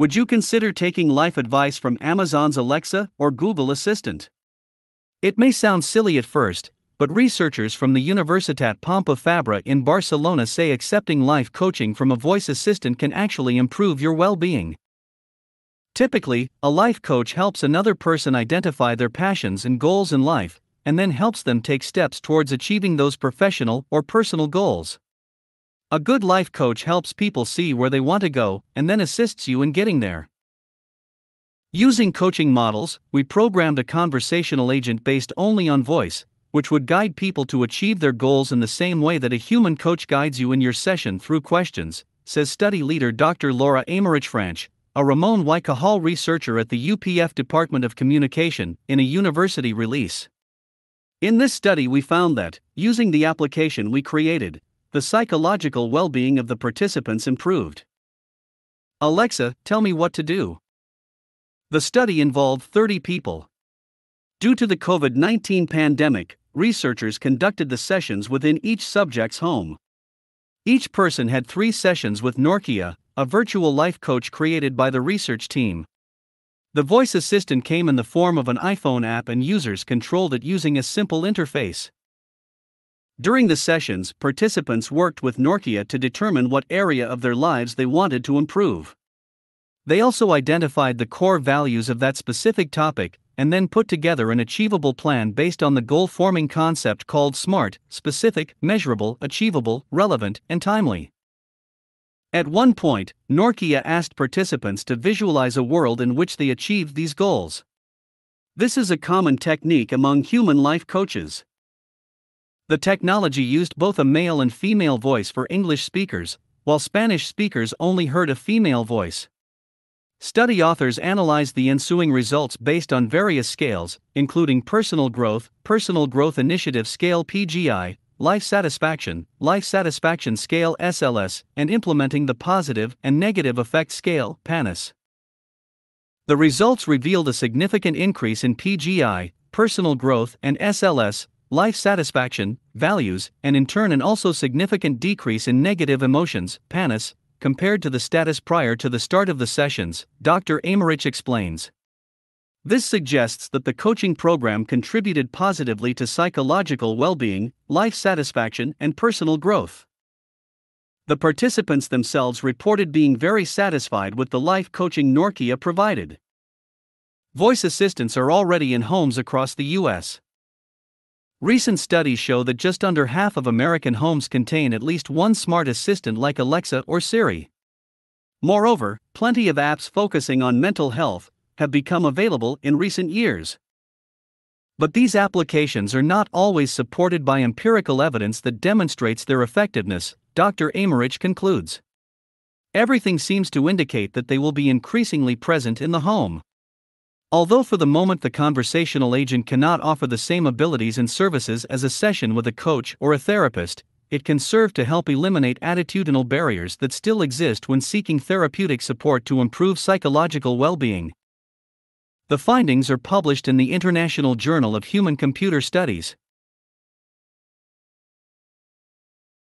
Would you consider taking life advice from Amazon's Alexa or Google Assistant? It may sound silly at first, but researchers from the Universitat Pompeu Fabra in Barcelona say accepting life coaching from a voice assistant can actually improve your well being. Typically, a life coach helps another person identify their passions and goals in life, and then helps them take steps towards achieving those professional or personal goals. A good life coach helps people see where they want to go and then assists you in getting there. Using coaching models, we programmed a conversational agent based only on voice, which would guide people to achieve their goals in the same way that a human coach guides you in your session through questions, says study leader Dr. Laura Americh French, a Ramon Y. Cajal researcher at the UPF Department of Communication, in a university release. In this study, we found that, using the application we created, the psychological well being of the participants improved. Alexa, tell me what to do. The study involved 30 people. Due to the COVID 19 pandemic, researchers conducted the sessions within each subject's home. Each person had three sessions with Norkia, a virtual life coach created by the research team. The voice assistant came in the form of an iPhone app, and users controlled it using a simple interface. During the sessions, participants worked with Norkia to determine what area of their lives they wanted to improve. They also identified the core values of that specific topic and then put together an achievable plan based on the goal forming concept called SMART specific, measurable, achievable, relevant, and timely. At one point, Norkia asked participants to visualize a world in which they achieved these goals. This is a common technique among human life coaches. The technology used both a male and female voice for English speakers, while Spanish speakers only heard a female voice. Study authors analyzed the ensuing results based on various scales, including personal growth, personal growth initiative scale PGI, life satisfaction, life satisfaction scale SLS, and implementing the positive and negative effect scale PANIS. The results revealed a significant increase in PGI, personal growth, and SLS life satisfaction, values, and in turn an also significant decrease in negative emotions, PANIS, compared to the status prior to the start of the sessions, Dr. Americh explains. This suggests that the coaching program contributed positively to psychological well being, life satisfaction, and personal growth. The participants themselves reported being very satisfied with the life coaching Norkia provided. Voice assistants are already in homes across the U.S. Recent studies show that just under half of American homes contain at least one smart assistant like Alexa or Siri. Moreover, plenty of apps focusing on mental health have become available in recent years. But these applications are not always supported by empirical evidence that demonstrates their effectiveness, Dr. Americh concludes. Everything seems to indicate that they will be increasingly present in the home. Although for the moment the conversational agent cannot offer the same abilities and services as a session with a coach or a therapist, it can serve to help eliminate attitudinal barriers that still exist when seeking therapeutic support to improve psychological well being. The findings are published in the International Journal of Human Computer Studies.